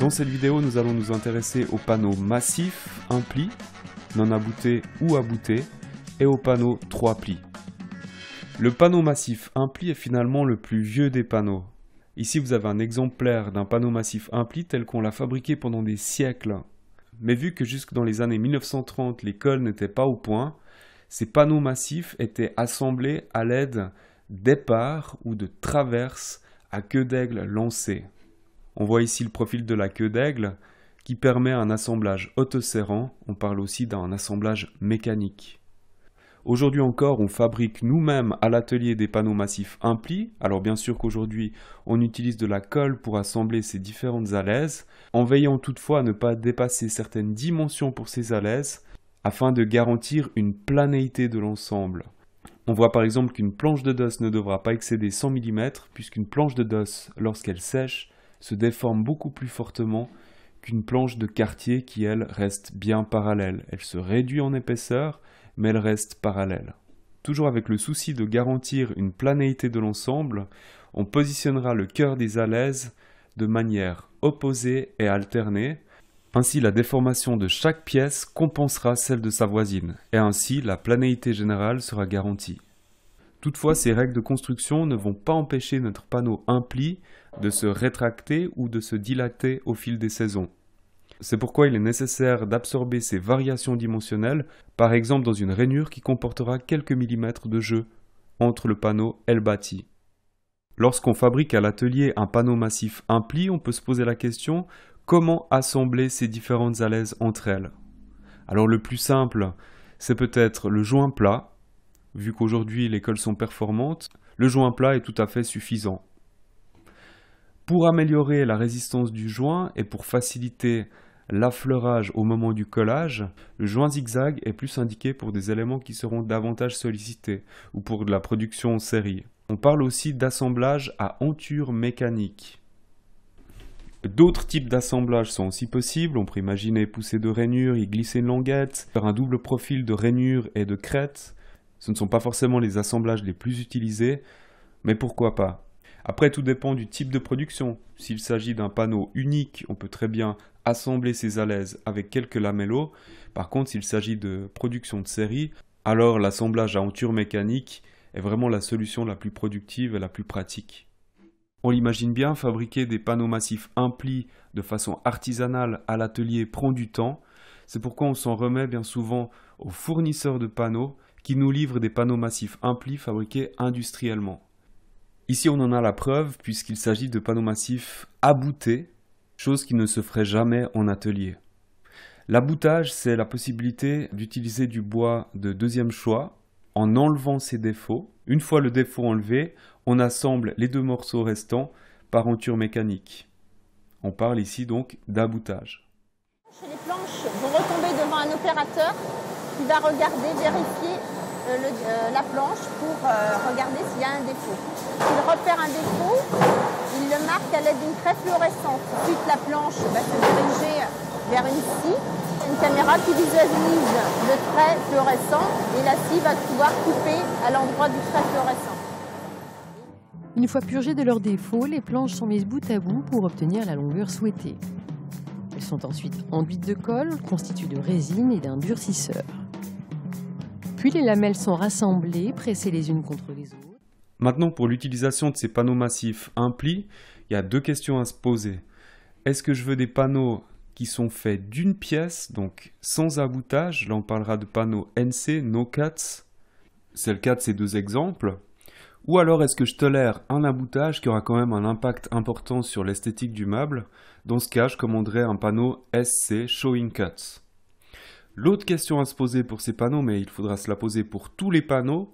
Dans cette vidéo, nous allons nous intéresser aux panneaux massifs, un pli, non abouté ou abouté, et aux panneaux 3 plis. Le panneau massif 1 pli est finalement le plus vieux des panneaux. Ici, vous avez un exemplaire d'un panneau massif 1 pli tel qu'on l'a fabriqué pendant des siècles. Mais vu que jusque dans les années 1930, l'école n'était pas au point, ces panneaux massifs étaient assemblés à l'aide d'épars ou de traverses à queue d'aigle lancée. On voit ici le profil de la queue d'aigle qui permet un assemblage haute-serrant. on parle aussi d'un assemblage mécanique. Aujourd'hui encore, on fabrique nous-mêmes à l'atelier des panneaux massifs implis. Alors bien sûr qu'aujourd'hui, on utilise de la colle pour assembler ces différentes alaises, en veillant toutefois à ne pas dépasser certaines dimensions pour ces alaises, afin de garantir une planéité de l'ensemble. On voit par exemple qu'une planche de DOS ne devra pas excéder 100 mm, puisqu'une planche de DOS, lorsqu'elle sèche, se déforme beaucoup plus fortement qu'une planche de quartier qui, elle, reste bien parallèle. Elle se réduit en épaisseur, mais elle reste parallèle. Toujours avec le souci de garantir une planéité de l'ensemble, on positionnera le cœur des alaises de manière opposée et alternée. Ainsi, la déformation de chaque pièce compensera celle de sa voisine, et ainsi la planéité générale sera garantie. Toutefois, ces règles de construction ne vont pas empêcher notre panneau impli de se rétracter ou de se dilater au fil des saisons. C'est pourquoi il est nécessaire d'absorber ces variations dimensionnelles, par exemple dans une rainure qui comportera quelques millimètres de jeu entre le panneau et le bâti. Lorsqu'on fabrique à l'atelier un panneau massif impli, on peut se poser la question comment assembler ces différentes alaises entre elles. Alors le plus simple, c'est peut-être le joint plat vu qu'aujourd'hui les cols sont performantes, le joint plat est tout à fait suffisant. Pour améliorer la résistance du joint et pour faciliter l'affleurage au moment du collage, le joint zigzag est plus indiqué pour des éléments qui seront davantage sollicités ou pour de la production en série. On parle aussi d'assemblage à hanture mécanique. D'autres types d'assemblages sont aussi possibles. On peut imaginer pousser de rainures, y glisser une languette, faire un double profil de rainures et de crête, ce ne sont pas forcément les assemblages les plus utilisés, mais pourquoi pas Après, tout dépend du type de production. S'il s'agit d'un panneau unique, on peut très bien assembler ses alaises avec quelques lamellos. Par contre, s'il s'agit de production de série, alors l'assemblage à enture mécanique est vraiment la solution la plus productive et la plus pratique. On l'imagine bien, fabriquer des panneaux massifs implis de façon artisanale à l'atelier prend du temps. C'est pourquoi on s'en remet bien souvent aux fournisseurs de panneaux qui nous livre des panneaux massifs impli fabriqués industriellement. Ici, on en a la preuve puisqu'il s'agit de panneaux massifs aboutés, chose qui ne se ferait jamais en atelier. L'aboutage, c'est la possibilité d'utiliser du bois de deuxième choix en enlevant ses défauts. Une fois le défaut enlevé, on assemble les deux morceaux restants par enture mécanique. On parle ici donc d'aboutage. les planches, vous retombez devant un opérateur qui va regarder, vérifier euh, euh, la planche pour euh, regarder s'il y a un défaut. S'il repère un défaut, il le marque à l'aide d'une craie fluorescente. Ensuite, la planche va se diriger vers une scie, une caméra qui visualise le trait fluorescent et la scie va pouvoir couper à l'endroit du trait fluorescent. Une fois purgées de leurs défauts, les planches sont mises bout à bout pour obtenir la longueur souhaitée. Elles sont ensuite enduites de colle, constituées de résine et d'un durcisseur. Puis les lamelles sont rassemblées, pressées les unes contre les autres. Maintenant, pour l'utilisation de ces panneaux massifs implis, il y a deux questions à se poser. Est-ce que je veux des panneaux qui sont faits d'une pièce, donc sans aboutage Là, on parlera de panneaux NC, No Cuts. C'est le cas de ces deux exemples. Ou alors est-ce que je tolère un aboutage qui aura quand même un impact important sur l'esthétique du meuble Dans ce cas, je commanderai un panneau SC Showing Cuts. L'autre question à se poser pour ces panneaux, mais il faudra se la poser pour tous les panneaux,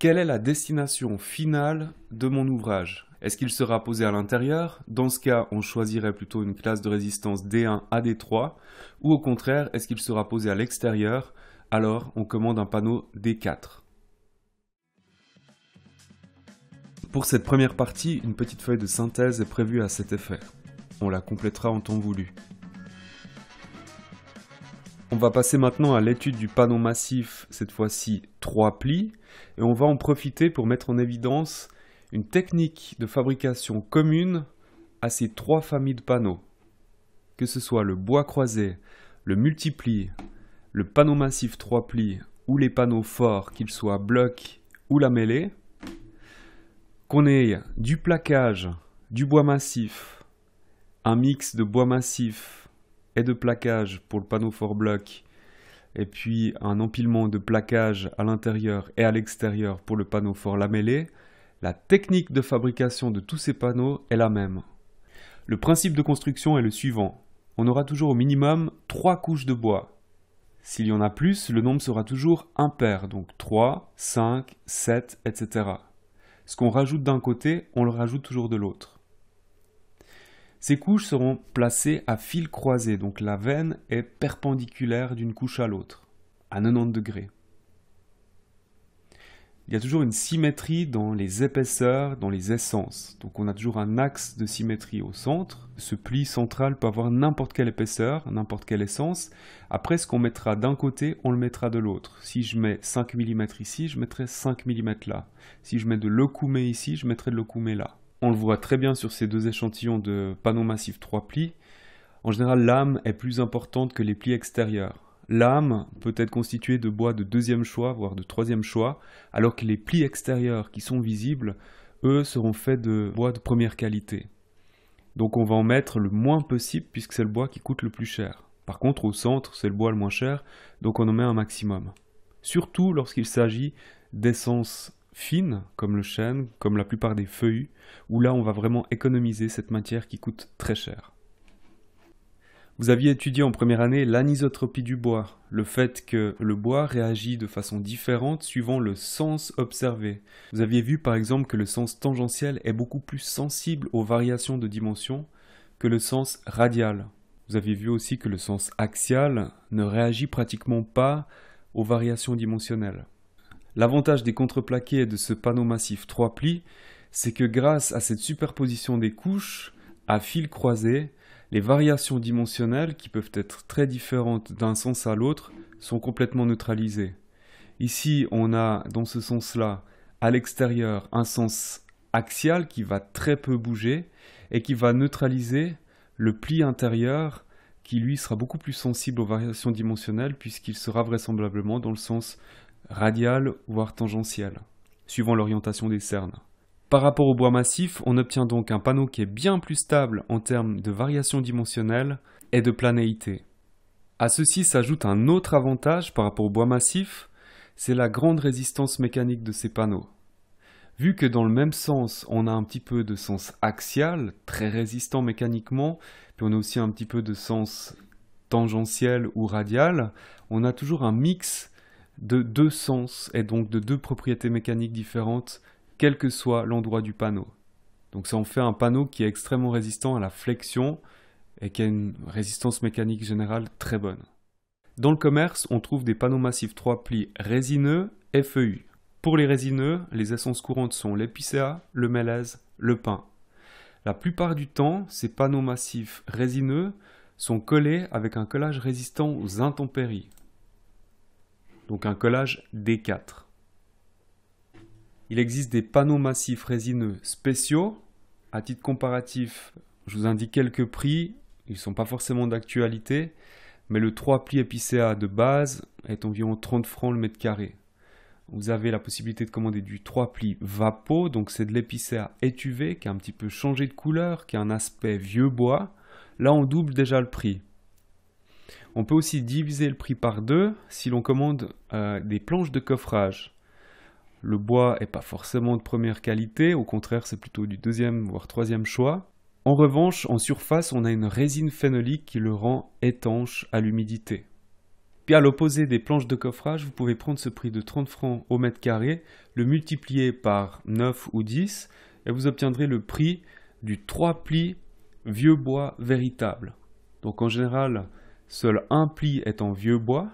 quelle est la destination finale de mon ouvrage Est-ce qu'il sera posé à l'intérieur Dans ce cas, on choisirait plutôt une classe de résistance D1 à D3. Ou au contraire, est-ce qu'il sera posé à l'extérieur Alors, on commande un panneau D4. Pour cette première partie, une petite feuille de synthèse est prévue à cet effet. On la complétera en temps voulu. On va passer maintenant à l'étude du panneau massif, cette fois-ci trois plis, et on va en profiter pour mettre en évidence une technique de fabrication commune à ces trois familles de panneaux. Que ce soit le bois croisé, le multipli, le panneau massif trois plis ou les panneaux forts, qu'ils soient blocs ou la mêlée, qu'on ait du plaquage, du bois massif, un mix de bois massif et de plaquage pour le panneau fort bloc, et puis un empilement de plaquage à l'intérieur et à l'extérieur pour le panneau fort lamellé, la technique de fabrication de tous ces panneaux est la même. Le principe de construction est le suivant. On aura toujours au minimum 3 couches de bois. S'il y en a plus, le nombre sera toujours impair, donc 3, 5, 7, etc. Ce qu'on rajoute d'un côté, on le rajoute toujours de l'autre. Ces couches seront placées à fil croisé, donc la veine est perpendiculaire d'une couche à l'autre, à 90 degrés. Il y a toujours une symétrie dans les épaisseurs, dans les essences. Donc on a toujours un axe de symétrie au centre. Ce pli central peut avoir n'importe quelle épaisseur, n'importe quelle essence. Après, ce qu'on mettra d'un côté, on le mettra de l'autre. Si je mets 5 mm ici, je mettrai 5 mm là. Si je mets de l'okoumé ici, je mettrai de l'okoumé là. On le voit très bien sur ces deux échantillons de panneaux massifs 3 plis. En général, l'âme est plus importante que les plis extérieurs. L'âme peut être constituée de bois de deuxième choix, voire de troisième choix, alors que les plis extérieurs qui sont visibles, eux, seront faits de bois de première qualité. Donc on va en mettre le moins possible puisque c'est le bois qui coûte le plus cher. Par contre, au centre, c'est le bois le moins cher, donc on en met un maximum. Surtout lorsqu'il s'agit d'essence fines, comme le chêne, comme la plupart des feuillus, où là on va vraiment économiser cette matière qui coûte très cher. Vous aviez étudié en première année l'anisotropie du bois, le fait que le bois réagit de façon différente suivant le sens observé. Vous aviez vu par exemple que le sens tangentiel est beaucoup plus sensible aux variations de dimension que le sens radial. Vous aviez vu aussi que le sens axial ne réagit pratiquement pas aux variations dimensionnelles. L'avantage des contreplaqués et de ce panneau massif 3 plis, c'est que grâce à cette superposition des couches à fil croisé, les variations dimensionnelles, qui peuvent être très différentes d'un sens à l'autre, sont complètement neutralisées. Ici, on a dans ce sens-là, à l'extérieur, un sens axial qui va très peu bouger et qui va neutraliser le pli intérieur qui lui sera beaucoup plus sensible aux variations dimensionnelles puisqu'il sera vraisemblablement dans le sens radiale, voire tangentielle, suivant l'orientation des cernes. Par rapport au bois massif, on obtient donc un panneau qui est bien plus stable en termes de variation dimensionnelle et de planéité. À ceci s'ajoute un autre avantage par rapport au bois massif, c'est la grande résistance mécanique de ces panneaux. Vu que dans le même sens, on a un petit peu de sens axial, très résistant mécaniquement, puis on a aussi un petit peu de sens tangentiel ou radial, on a toujours un mix de deux sens et donc de deux propriétés mécaniques différentes, quel que soit l'endroit du panneau. Donc ça en fait un panneau qui est extrêmement résistant à la flexion et qui a une résistance mécanique générale très bonne. Dans le commerce, on trouve des panneaux massifs 3 plis résineux (FEU). Pour les résineux, les essences courantes sont l'épicéa, le mélèze, le pin. La plupart du temps, ces panneaux massifs résineux sont collés avec un collage résistant aux intempéries, donc un collage D4. Il existe des panneaux massifs résineux spéciaux. À titre comparatif, je vous indique quelques prix. Ils ne sont pas forcément d'actualité, mais le 3 plis épicéa de base est environ 30 francs le mètre carré. Vous avez la possibilité de commander du 3 plis Vapo, donc c'est de l'épicéa étuvé qui a un petit peu changé de couleur, qui a un aspect vieux bois. Là, on double déjà le prix. On peut aussi diviser le prix par deux si l'on commande euh, des planches de coffrage. Le bois n'est pas forcément de première qualité, au contraire c'est plutôt du deuxième voire troisième choix. En revanche, en surface, on a une résine phénolique qui le rend étanche à l'humidité. Puis à l'opposé des planches de coffrage, vous pouvez prendre ce prix de 30 francs au mètre carré, le multiplier par 9 ou 10, et vous obtiendrez le prix du 3 plis vieux bois véritable. Donc en général, Seul un pli est en vieux bois,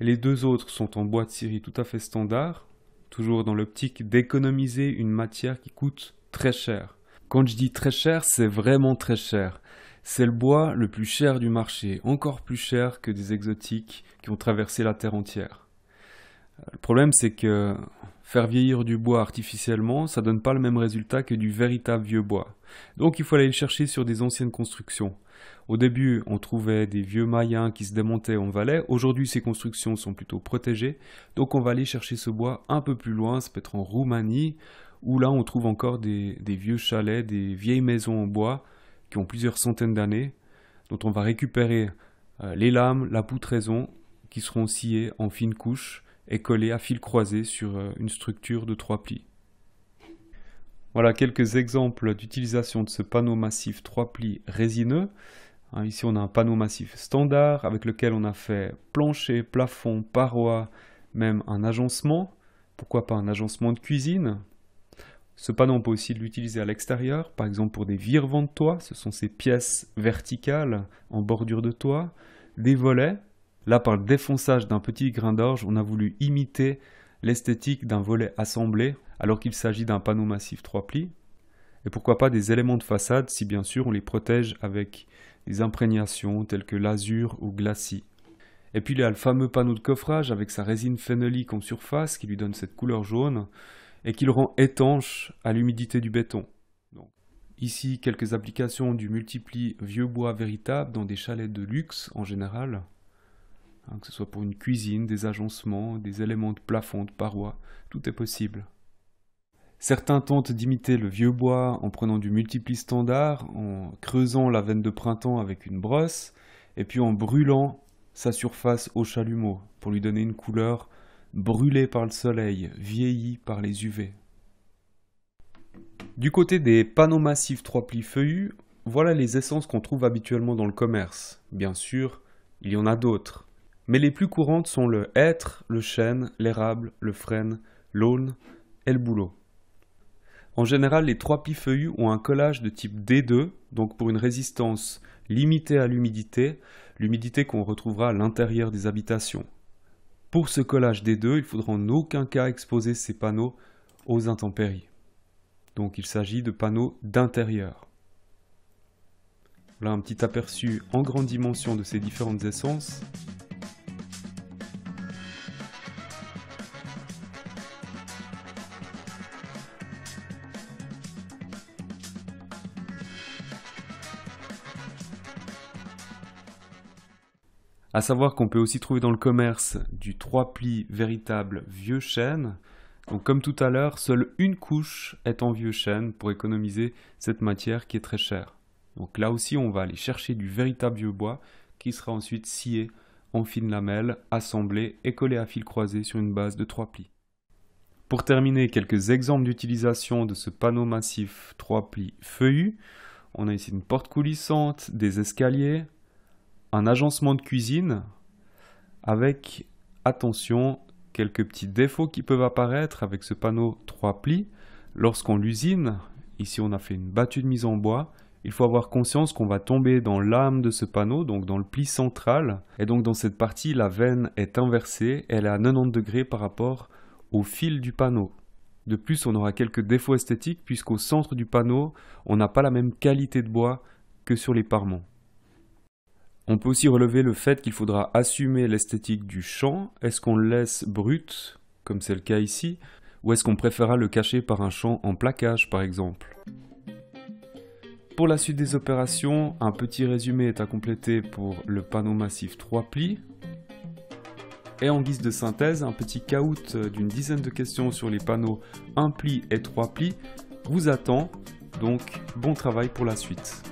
les deux autres sont en bois de scierie tout à fait standard, toujours dans l'optique d'économiser une matière qui coûte très cher. Quand je dis très cher, c'est vraiment très cher. C'est le bois le plus cher du marché, encore plus cher que des exotiques qui ont traversé la terre entière. Le problème, c'est que faire vieillir du bois artificiellement, ça donne pas le même résultat que du véritable vieux bois. Donc il faut aller le chercher sur des anciennes constructions. Au début, on trouvait des vieux mayens qui se démontaient en Valais. Aujourd'hui, ces constructions sont plutôt protégées. Donc on va aller chercher ce bois un peu plus loin, ça peut être en Roumanie, où là on trouve encore des, vieux chalets, des vieilles maisons en bois qui ont plusieurs centaines d'années, dont on va récupérer euh, les lames, la poutraison, qui seront sciées en fines couches collé à fil croisé sur euh, une structure de trois plis. Voilà quelques exemples d'utilisation de ce panneau massif trois plis résineux. Hein, ici on a un panneau massif standard avec lequel on a fait plancher, plafond, paroi, même un agencement. Pourquoi pas un agencement de cuisine ce panneau, on peut aussi l'utiliser à l'extérieur, par exemple pour des virements de toit, ce sont ces pièces verticales en bordure de toit, des volets, Là, par le défonçage d'un petit grain d'orge, on a voulu imiter l'esthétique d'un volet assemblé, alors qu'il s'agit d'un panneau massif trois plis. Et pourquoi pas des éléments de façade si bien sûr on les protège avec des imprégnations telles que l'azur ou glacis. Et puis il y a le fameux panneau de coffrage avec sa résine phénolique en surface qui lui donne cette couleur jaune et qui le rend étanche à l'humidité du béton. ici, quelques applications du multipli vieux bois véritable dans des chalets de luxe en général. Hein, que ce soit pour une cuisine, des agencements, des éléments de plafond, de parois, tout est possible. Certains tentent d'imiter le vieux bois en prenant du multipli-standard, en creusant la veine de printemps avec une brosse, et puis en brûlant sa surface au chalumeau pour lui donner une couleur brûlée par le soleil, vieillie par les UV. Du côté des panneaux massifs trois plis feuillus, voilà les essences qu'on trouve habituellement dans le commerce. Bien sûr, il y en a d'autres mais les plus courantes sont le hêtre, le chêne, l'érable, le frêne, l'aulne et le bouleau. En général, les trois plis feuillus ont un collage de type D2, donc pour une résistance limitée à l'humidité, l'humidité qu'on retrouvera à l'intérieur des habitations. Pour ce collage D2, il faudra en aucun cas exposer ces panneaux aux intempéries. Donc il s'agit de panneaux d'intérieur. Voilà un petit aperçu en grande dimension de ces différentes essences. À savoir qu'on peut aussi trouver dans le commerce du 3 plis véritable vieux chêne. Donc comme tout à l'heure, seule une couche est en vieux chêne pour économiser cette matière qui est très chère. Donc là aussi, on va aller chercher du véritable vieux bois qui sera ensuite scié en fine lamelle, assemblé et collé à fil croisé sur une base de 3 plis. Pour terminer, quelques exemples d'utilisation de ce panneau massif 3 plis feuillu. On a ici une porte coulissante, des escaliers, un agencement de cuisine avec, attention, quelques petits défauts qui peuvent apparaître avec ce panneau 3 plis. Lorsqu'on l'usine, ici on a fait une battue de mise en bois, il faut avoir conscience qu'on va tomber dans l'âme de ce panneau, donc dans le pli central. Et donc dans cette partie, la veine est inversée, elle est à 90 degrés par rapport au fil du panneau. De plus, on aura quelques défauts esthétiques puisqu'au centre du panneau, on n'a pas la même qualité de bois que sur les parements. On peut aussi relever le fait qu'il faudra assumer l'esthétique du champ. Est-ce qu'on le laisse brut, comme c'est le cas ici, ou est-ce qu'on préférera le cacher par un champ en plaquage par exemple Pour la suite des opérations, un petit résumé est à compléter pour le panneau massif 3 plis. Et en guise de synthèse, un petit caout d'une dizaine de questions sur les panneaux 1 pli et 3 plis vous attend, donc bon travail pour la suite.